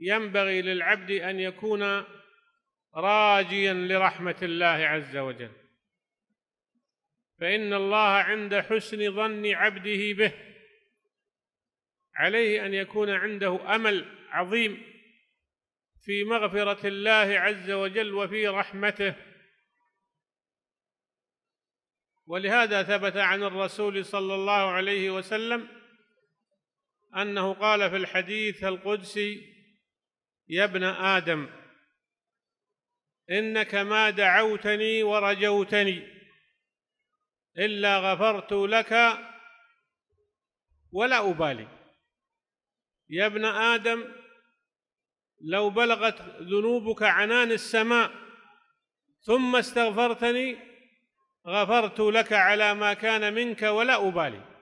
ينبغي للعبد أن يكون راجيا لرحمة الله عز وجل فإن الله عند حسن ظن عبده به عليه أن يكون عنده أمل عظيم في مغفرة الله عز وجل وفي رحمته ولهذا ثبت عن الرسول صلى الله عليه وسلم أنه قال في الحديث القدسي يا ابن آدم إنك ما دعوتني ورجوتني إلا غفرت لك ولا أبالي يا ابن آدم لو بلغت ذنوبك عنان السماء ثم استغفرتني غفرت لك على ما كان منك ولا أبالي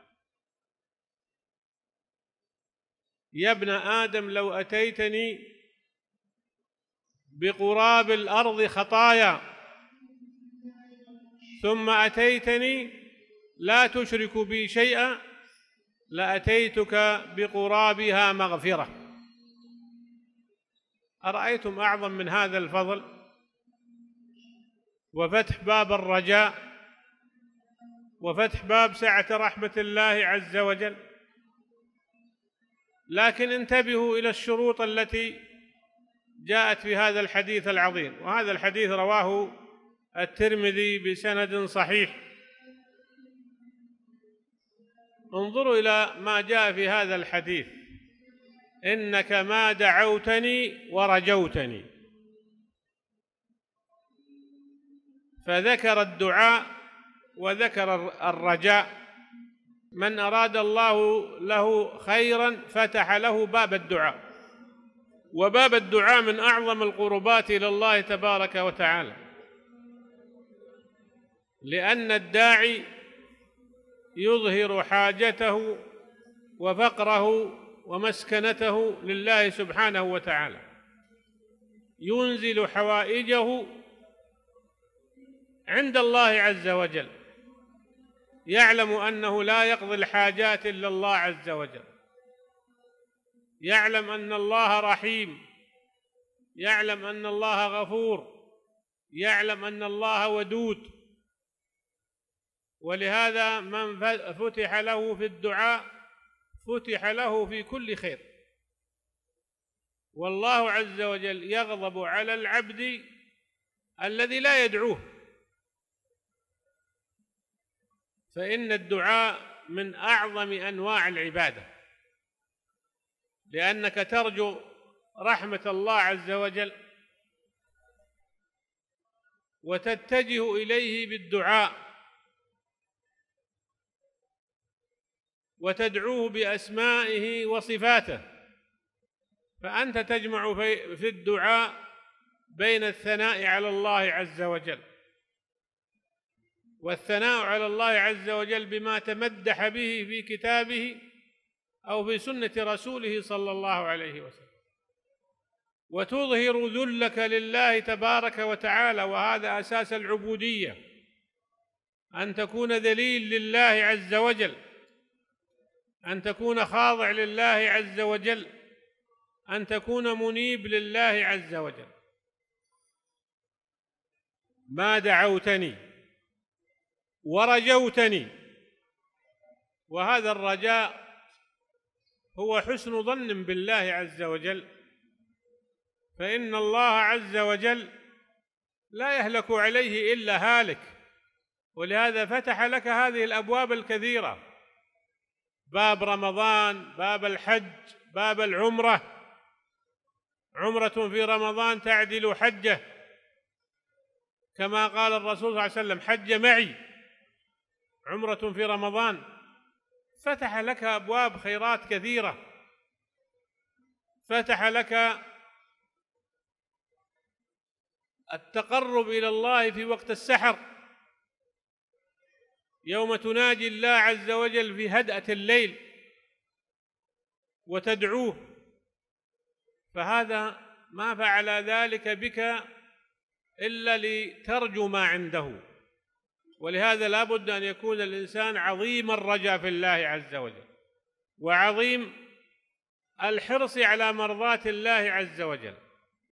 يا ابن آدم لو أتيتني بقراب الارض خطايا ثم اتيتني لا تشرك بي شيئا لاتيتك بقرابها مغفره ارايتم اعظم من هذا الفضل وفتح باب الرجاء وفتح باب سعه رحمه الله عز وجل لكن انتبهوا الى الشروط التي جاءت في هذا الحديث العظيم وهذا الحديث رواه الترمذي بسند صحيح انظروا إلى ما جاء في هذا الحديث إنك ما دعوتني ورجوتني فذكر الدعاء وذكر الرجاء من أراد الله له خيرا فتح له باب الدعاء وباب الدعاء من اعظم القربات الى الله تبارك وتعالى لان الداعي يظهر حاجته وفقره ومسكنته لله سبحانه وتعالى ينزل حوائجه عند الله عز وجل يعلم انه لا يقضي الحاجات الا الله عز وجل يعلم ان الله رحيم يعلم ان الله غفور يعلم ان الله ودود ولهذا من فتح له في الدعاء فتح له في كل خير والله عز وجل يغضب على العبد الذي لا يدعوه فان الدعاء من اعظم انواع العباده لأنك ترجو رحمة الله عز وجل وتتجه إليه بالدعاء وتدعوه بأسمائه وصفاته فأنت تجمع في الدعاء بين الثناء على الله عز وجل والثناء على الله عز وجل بما تمدح به في كتابه او في سنه رسوله صلى الله عليه وسلم وتظهر ذلك لله تبارك وتعالى وهذا اساس العبوديه ان تكون ذليل لله عز وجل ان تكون خاضع لله عز وجل ان تكون منيب لله عز وجل ما دعوتني ورجوتني وهذا الرجاء هو حسن ظن بالله عز وجل فإن الله عز وجل لا يهلك عليه إلا هالك ولهذا فتح لك هذه الأبواب الكثيرة باب رمضان باب الحج باب العمرة عمرة في رمضان تعدل حجة كما قال الرسول صلى الله عليه وسلم حج معي عمرة في رمضان فتح لك ابواب خيرات كثيره فتح لك التقرب الى الله في وقت السحر يوم تناجي الله عز وجل في هدأة الليل وتدعوه فهذا ما فعل ذلك بك الا لترجو ما عنده ولهذا لا بد أن يكون الإنسان عظيم الرجاء في الله عز وجل وعظيم الحرص على مرضاة الله عز وجل